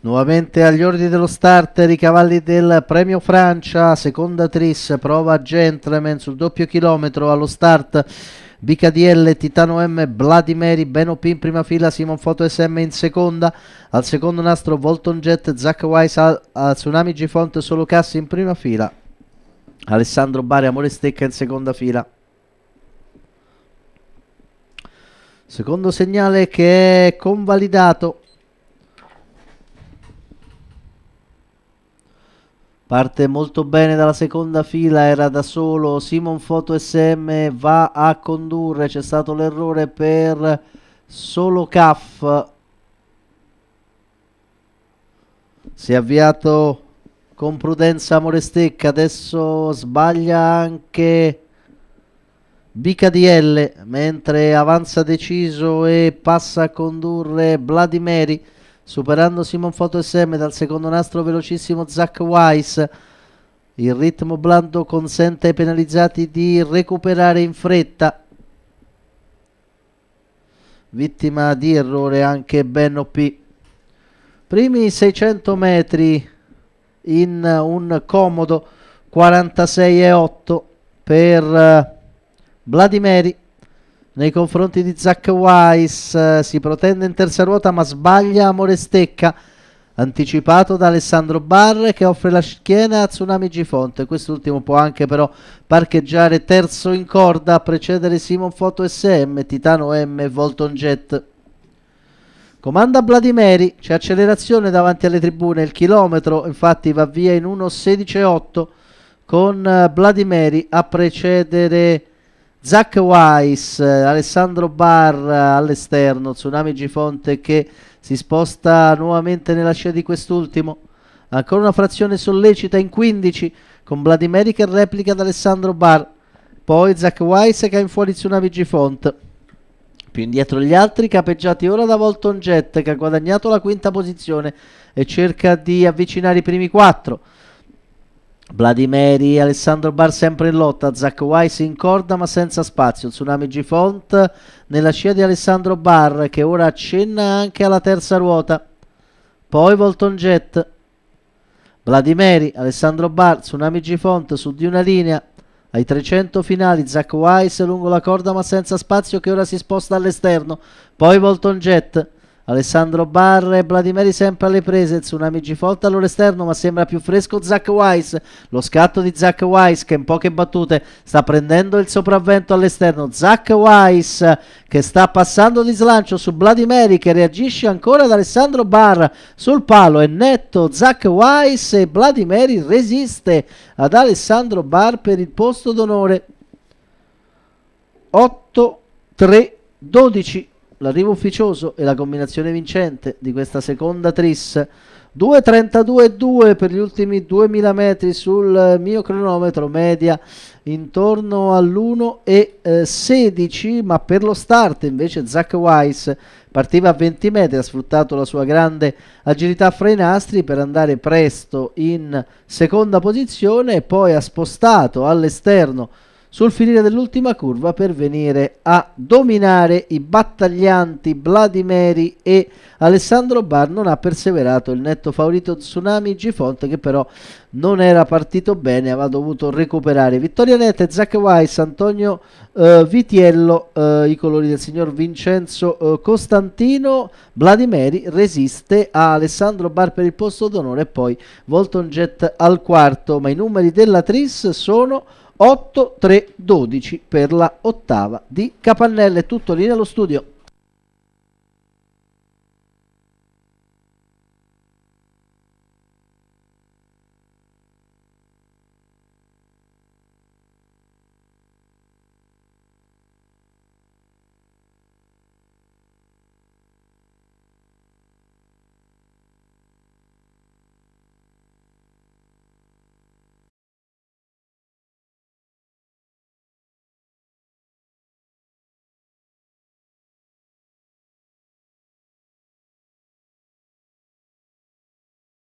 Nuovamente agli ordini dello starter i cavalli del Premio Francia, seconda tris, prova Gentleman sul doppio chilometro allo start. BKDL, Titano M, Vladimiri, Beno in prima fila, Simon Foto SM in seconda, al secondo nastro Volton Jet, Zach Weiss, al, al Tsunami Gifont, Solo Cassi in prima fila, Alessandro Bari, Amore Stecca in seconda fila. Secondo segnale che è convalidato Parte molto bene dalla seconda fila, era da solo, Simon Foto SM va a condurre, c'è stato l'errore per solo Caff. Si è avviato con prudenza Morestecca, adesso sbaglia anche BKDL mentre avanza deciso e passa a condurre Vladimiri superando Simon Foto SM dal secondo nastro velocissimo Zach Weiss. Il ritmo blando consente ai penalizzati di recuperare in fretta. Vittima di errore anche Ben OP. Primi 600 metri in un comodo 46,8 per eh, Vladimiri nei confronti di Zach Weiss. Eh, si protende in terza ruota ma sbaglia Morestecca. Anticipato da Alessandro Barre che offre la schiena a Tsunami Gifonte. Quest'ultimo può anche però parcheggiare terzo in corda a precedere Simon Foto SM, Titano M e Volton Jet. Comanda Vladimiri, c'è accelerazione davanti alle tribune, il chilometro infatti va via in 1.16.8 con eh, Vladimiri a precedere Zach Weiss, Alessandro Barra all'esterno, Tsunami Gifonte che si sposta nuovamente nella scia di quest'ultimo. Ancora una frazione sollecita in 15 con Vladimir che replica ad Alessandro Barra. Poi Zach Weiss che ha in fuori Tsunami Gifonte. Più indietro gli altri, capeggiati ora da Volton Jet che ha guadagnato la quinta posizione e cerca di avvicinare i primi quattro. Vladimiri, Alessandro Bar sempre in lotta, Zach Weiss in corda ma senza spazio, Tsunami G-Font nella scia di Alessandro Bar che ora accenna anche alla terza ruota, poi Volton Jet, Vladimiri, Alessandro Bar, Tsunami G-Font su di una linea, ai 300 finali Zach Weiss lungo la corda ma senza spazio che ora si sposta all'esterno, poi Volton Jet, Alessandro Barre, Vladimiri sempre alle prese, Tsunami Gifolta all'esterno ma sembra più fresco Zach Wise, lo scatto di Zach Wise che in poche battute sta prendendo il sopravvento all'esterno, Zach Wise che sta passando di slancio su Vladimiri che reagisce ancora ad Alessandro Barre sul palo, è netto Zach Wise e Vladimiri resiste ad Alessandro Barre per il posto d'onore 8-3-12 l'arrivo ufficioso e la combinazione vincente di questa seconda tris 2.32.2 per gli ultimi 2000 metri sul mio cronometro media intorno all'1.16 eh, ma per lo start invece Zach Weiss partiva a 20 metri ha sfruttato la sua grande agilità fra i nastri per andare presto in seconda posizione e poi ha spostato all'esterno sul finire dell'ultima curva per venire a dominare i battaglianti Vladimiri e Alessandro Bar non ha perseverato il netto favorito Tsunami Gifont che però non era partito bene aveva dovuto recuperare vittoria netta Zach Weiss, Antonio eh, Vitiello eh, i colori del signor Vincenzo eh, Costantino Vladimiri resiste a Alessandro Bar per il posto d'onore e poi Volton Jet al quarto ma i numeri della Tris sono 8-3-12 per la ottava di Capannelle. Tutto lì nello studio.